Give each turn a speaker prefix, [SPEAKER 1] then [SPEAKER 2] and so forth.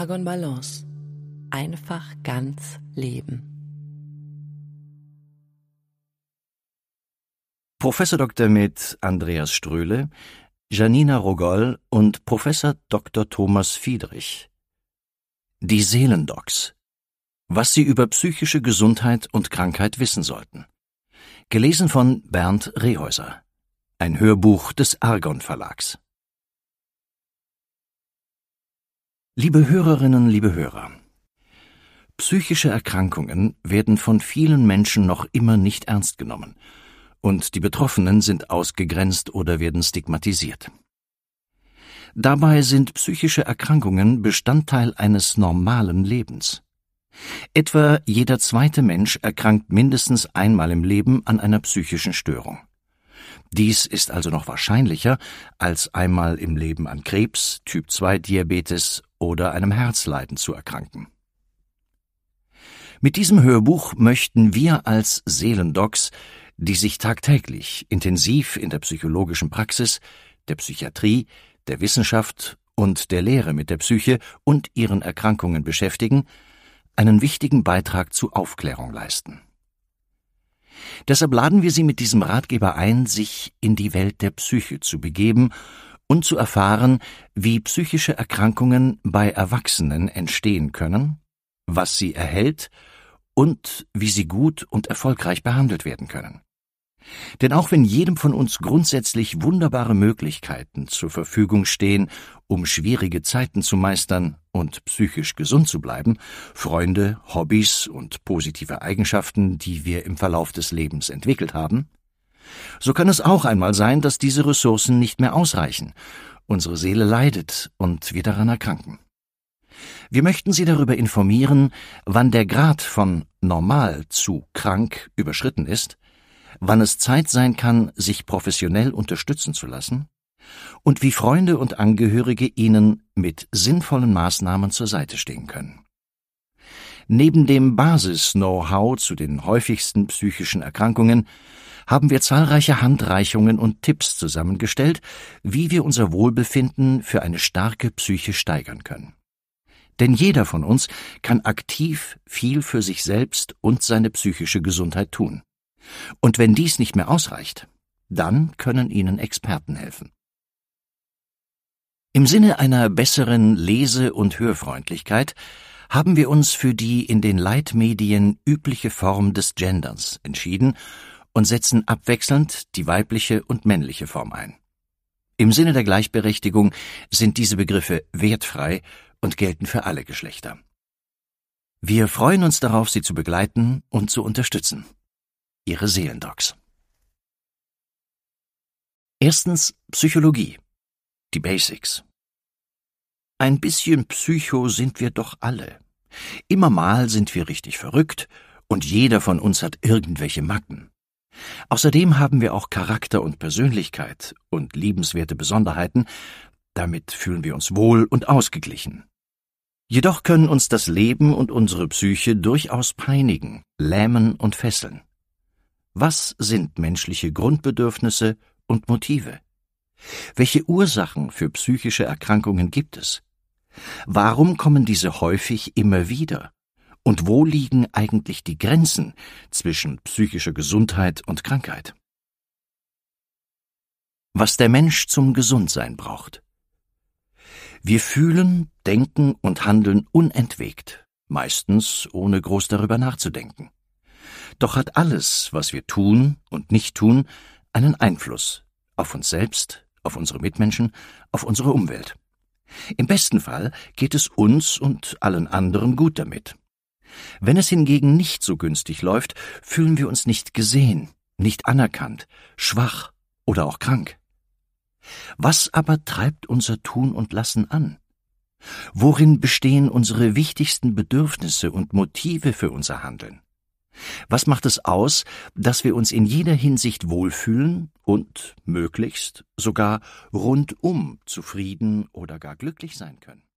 [SPEAKER 1] Argon Balance. Einfach ganz leben. Professor Dr. Med Andreas Ströhle, Janina Rogol und Professor Dr. Thomas Fiedrich. Die Seelendocs. Was Sie über psychische Gesundheit und Krankheit wissen sollten. Gelesen von Bernd Rehäuser. Ein Hörbuch des Argon Verlags. Liebe Hörerinnen, liebe Hörer, psychische Erkrankungen werden von vielen Menschen noch immer nicht ernst genommen, und die Betroffenen sind ausgegrenzt oder werden stigmatisiert. Dabei sind psychische Erkrankungen Bestandteil eines normalen Lebens. Etwa jeder zweite Mensch erkrankt mindestens einmal im Leben an einer psychischen Störung. Dies ist also noch wahrscheinlicher als einmal im Leben an Krebs, Typ 2 Diabetes oder einem Herzleiden zu erkranken. Mit diesem Hörbuch möchten wir als Seelendocs, die sich tagtäglich intensiv in der psychologischen Praxis, der Psychiatrie, der Wissenschaft und der Lehre mit der Psyche und ihren Erkrankungen beschäftigen, einen wichtigen Beitrag zur Aufklärung leisten. Deshalb laden wir Sie mit diesem Ratgeber ein, sich in die Welt der Psyche zu begeben und zu erfahren, wie psychische Erkrankungen bei Erwachsenen entstehen können, was sie erhält und wie sie gut und erfolgreich behandelt werden können. Denn auch wenn jedem von uns grundsätzlich wunderbare Möglichkeiten zur Verfügung stehen, um schwierige Zeiten zu meistern und psychisch gesund zu bleiben, Freunde, Hobbys und positive Eigenschaften, die wir im Verlauf des Lebens entwickelt haben, so kann es auch einmal sein, dass diese Ressourcen nicht mehr ausreichen, unsere Seele leidet und wir daran erkranken. Wir möchten Sie darüber informieren, wann der Grad von normal zu krank überschritten ist, wann es Zeit sein kann, sich professionell unterstützen zu lassen und wie Freunde und Angehörige Ihnen mit sinnvollen Maßnahmen zur Seite stehen können. Neben dem Basis-Know-how zu den häufigsten psychischen Erkrankungen haben wir zahlreiche Handreichungen und Tipps zusammengestellt, wie wir unser Wohlbefinden für eine starke Psyche steigern können. Denn jeder von uns kann aktiv viel für sich selbst und seine psychische Gesundheit tun. Und wenn dies nicht mehr ausreicht, dann können Ihnen Experten helfen. Im Sinne einer besseren Lese- und Hörfreundlichkeit haben wir uns für die in den Leitmedien übliche Form des Genderns entschieden und setzen abwechselnd die weibliche und männliche Form ein. Im Sinne der Gleichberechtigung sind diese Begriffe wertfrei und gelten für alle Geschlechter. Wir freuen uns darauf, Sie zu begleiten und zu unterstützen. Ihre Seelendocs. Erstens Psychologie. Die Basics. Ein bisschen Psycho sind wir doch alle. Immer mal sind wir richtig verrückt und jeder von uns hat irgendwelche Macken. Außerdem haben wir auch Charakter und Persönlichkeit und liebenswerte Besonderheiten, damit fühlen wir uns wohl und ausgeglichen. Jedoch können uns das Leben und unsere Psyche durchaus peinigen, lähmen und fesseln. Was sind menschliche Grundbedürfnisse und Motive? Welche Ursachen für psychische Erkrankungen gibt es? Warum kommen diese häufig immer wieder? Und wo liegen eigentlich die Grenzen zwischen psychischer Gesundheit und Krankheit? Was der Mensch zum Gesundsein braucht. Wir fühlen, denken und handeln unentwegt, meistens ohne groß darüber nachzudenken. Doch hat alles, was wir tun und nicht tun, einen Einfluss auf uns selbst, auf unsere Mitmenschen, auf unsere Umwelt. Im besten Fall geht es uns und allen anderen gut damit. Wenn es hingegen nicht so günstig läuft, fühlen wir uns nicht gesehen, nicht anerkannt, schwach oder auch krank. Was aber treibt unser Tun und Lassen an? Worin bestehen unsere wichtigsten Bedürfnisse und Motive für unser Handeln? Was macht es aus, dass wir uns in jeder Hinsicht wohlfühlen und möglichst sogar rundum zufrieden oder gar glücklich sein können?